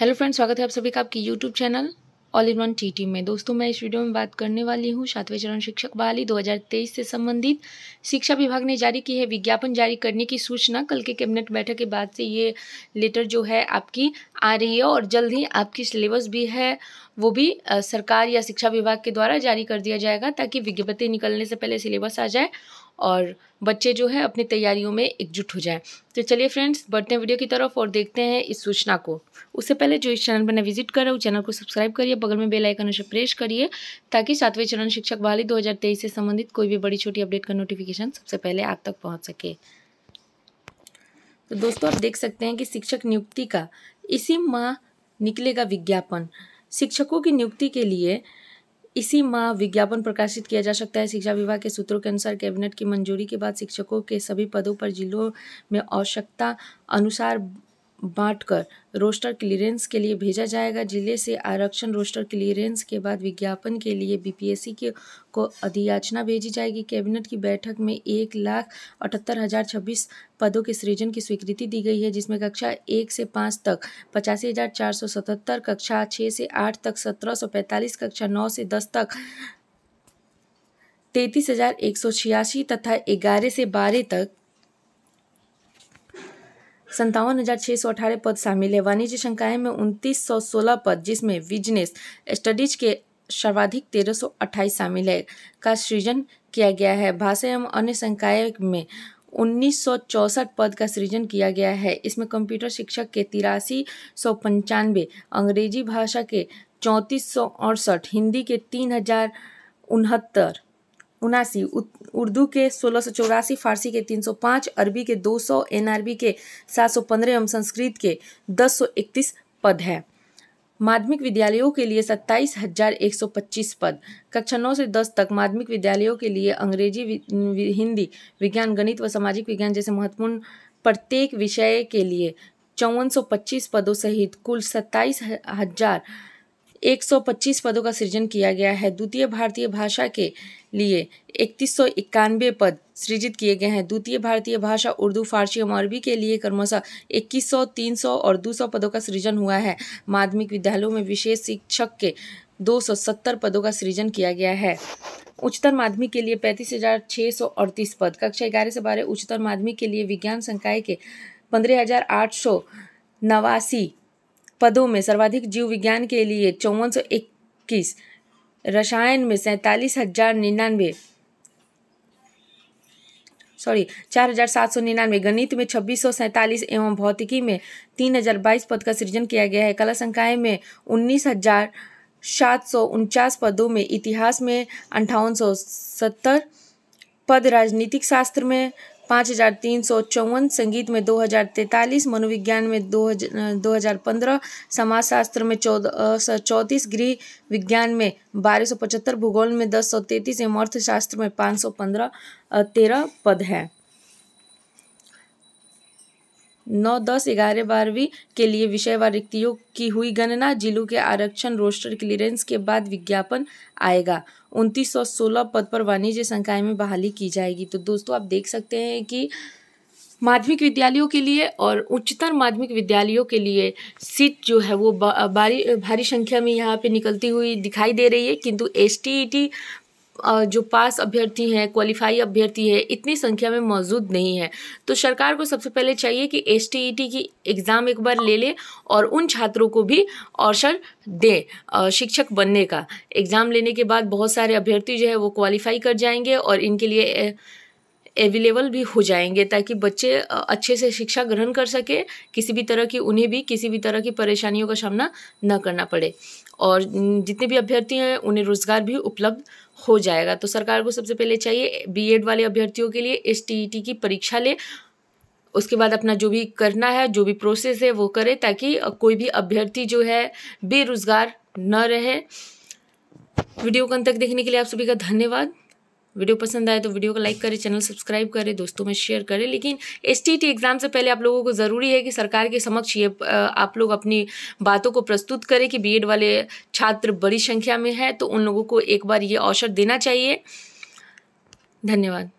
hello friends स्वागत है आप सभी का आपकी YouTube channel all in one T T में दोस्तों मैं इस वीडियो में बात करने वाली हूँ सातवें चरण शिक्षक बहाली 2023 से संबंधित शिक्षा विभाग ने जारी की है विज्ञापन जारी करने की सूचना कल के कैबिनेट बैठक के बाद से ये लेटर जो है आपकी आ रही है और जल्द ही आपकी सिलेबस भी है वो भी सरकार या शिक्षा विभाग के द्वारा जारी कर दिया जाएगा ताकि विज्ञप्ति निकलने से पहले सिलेबस आ जाए और बच्चे जो है अपनी तैयारियों में एकजुट हो जाएं तो चलिए फ्रेंड्स बढ़ते हैं वीडियो की तरफ और देखते हैं इस सूचना को उससे पहले जो इस चैनल पर ना विजिट कर रहे हो चैनल को सब्सक्राइब करिए बगल में बेल आइकन उसे प्रेस करिए ताकि सातवें चरण शिक्षक वाली 2023 से संबंधित कोई भी बड़ी छोटी अपडेट का नोटिफिकेशन सबसे पहले आप तक पहुँच सके तो दोस्तों आप देख सकते हैं कि शिक्षक नियुक्ति का इसी माह निकलेगा विज्ञापन शिक्षकों की नियुक्ति के लिए इसी माह विज्ञापन प्रकाशित किया जा सकता है शिक्षा विभाग के सूत्रों के अनुसार कैबिनेट की मंजूरी के बाद शिक्षकों के सभी पदों पर जिलों में आवश्यकता अनुसार बांटकर रोस्टर क्लीयरेंस के लिए भेजा जाएगा जिले से आरक्षण रोस्टर क्लीयरेंस के बाद विज्ञापन के लिए बीपीएससी के को अधियाचना भेजी जाएगी कैबिनेट की बैठक में एक लाख अठहत्तर हज़ार छब्बीस पदों के सृजन की स्वीकृति दी गई है जिसमें कक्षा एक से पाँच तक पचासी हज़ार चार सौ सतहत्तर कक्षा छः से आठ तक सत्रह सौ पैंतालीस कक्षा नौ से दस तक तैंतीस हज़ार एक सौ छियासी तथा ग्यारह से बारह तक संतावन हज़ार छः सौ अठारह पद शामिल है वाणिज्य संकाय में उनतीस सौ सोलह पद जिसमें बिजनेस स्टडीज के सर्वाधिक तेरह सौ अट्ठाईस शामिल है का सृजन किया गया है भाषा एवं अन्य संकाय में उन्नीस सौ चौसठ पद का सृजन किया गया है इसमें कंप्यूटर शिक्षक के तिरासी सौ पंचानवे अंग्रेजी भाषा के चौंतीस सौ अड़सठ हिंदी के तीन हजार उनहत्तर उनासी उर्दू के सोलह सौ चौरासी फारसी के तीन सौ पाँच अरबी के दो सौ बी के सात सौ पंद्रह एवं संस्कृत के दस सौ इकतीस पद हैं माध्यमिक विद्यालयों के लिए सत्ताईस हजार एक सौ पच्चीस पद कक्षा नौ से दस तक माध्यमिक विद्यालयों के लिए अंग्रेजी वि, हिंदी विज्ञान गणित व सामाजिक विज्ञान जैसे महत्वपूर्ण प्रत्येक विषय के लिए चौवन सौ पच्चीस पदों सहित कुल सत्ताईस हजार 125 पदों का सृजन किया गया है द्वितीय भारतीय भाषा के लिए इकतीस पद सृजित किए गए हैं द्वितीय भारतीय भाषा उर्दू फारसी और अरबी के लिए क्रमशः 2100, 300 और 200 पदों का सृजन हुआ है माध्यमिक विद्यालयों में विशेष शिक्षक के 270 पदों का सृजन किया गया है उच्चतर माध्यमिक के लिए पैंतीस हजार छः सौ अड़तीस पद कक्षा ग्यारह से बारह उच्चतर माध्यमिक के लिए विज्ञान संकाय के पंद्रह हजार आठ सौ नवासी पदों में सर्वाधिक जीव विज्ञान के लिए चौवन सौ इक्कीस रसायन में सैतालीस हजार निन्यानवे सॉरी चार हजार सात सौ निन्यानवे गणित में छब्बीस सौ सैंतालीस एवं भौतिकी में तीन हजार बाईस पद का सृजन किया गया है कला संकाय में उन्नीस हजार सात सौ उनचास पदों में इतिहास में अंठावन सौ सत्तर पद राजनीतिक शास्त्र में पाँच हज़ार तीन सौ चौवन संगीत में दो हज़ार तैंतालीस मनोविज्ञान में दो दो हज़ार पंद्रह समाजशास्त्र में चौदह सौ चौंतीस गृह विज्ञान में बारह सौ पचहत्तर भूगोल में दस सौ तैंतीस एवं अर्थशास्त्र में पाँच सौ पंद्रह तेरह पद हैं नौ दस ग्यारह बारहवीं के लिए विषयवार रिक्तियों की हुई गणना जिलों के आरक्षण रोस्टर क्लियरेंस के बाद विज्ञापन आएगा उनतीस सौ सोलह पद पर वाणिज्य संकाय में बहाली की जाएगी तो दोस्तों आप देख सकते हैं कि माध्यमिक विद्यालयों के लिए और उच्चतर माध्यमिक विद्यालयों के लिए सीट जो है वो भारी भारी संख्या में यहाँ पे निकलती हुई दिखाई दे रही है किंतु एस जो पास अभ्यर्थी हैं क्वालिफाई अभ्यर्थी है इतनी संख्या में मौजूद नहीं है तो सरकार को सबसे पहले चाहिए कि एस e की एग्ज़ाम एक बार ले ले और उन छात्रों को भी अवसर दें शिक्षक बनने का एग्ज़ाम लेने के बाद बहुत सारे अभ्यर्थी जो है वो क्वालिफाई कर जाएंगे और इनके लिए अवेलेबल भी हो जाएंगे ताकि बच्चे अच्छे से शिक्षा ग्रहण कर सके किसी भी तरह की उन्हें भी किसी भी तरह की परेशानियों का सामना न करना पड़े और जितने भी अभ्यर्थी हैं उन्हें रोज़गार भी उपलब्ध हो जाएगा तो सरकार को सबसे पहले चाहिए बीएड वाले अभ्यर्थियों के लिए एस e की परीक्षा ले उसके बाद अपना जो भी करना है जो भी प्रोसेस है वो करे ताकि कोई भी अभ्यर्थी जो है बेरोज़गार न रहे वीडियो को अंत तक देखने के लिए आप सभी का धन्यवाद वीडियो पसंद आए तो वीडियो को लाइक करें चैनल सब्सक्राइब करें दोस्तों में शेयर करें लेकिन एस एग्ज़ाम से पहले आप लोगों को ज़रूरी है कि सरकार के समक्ष ये आप लोग अपनी बातों को प्रस्तुत करें कि बी वाले छात्र बड़ी संख्या में है तो उन लोगों को एक बार ये अवसर देना चाहिए धन्यवाद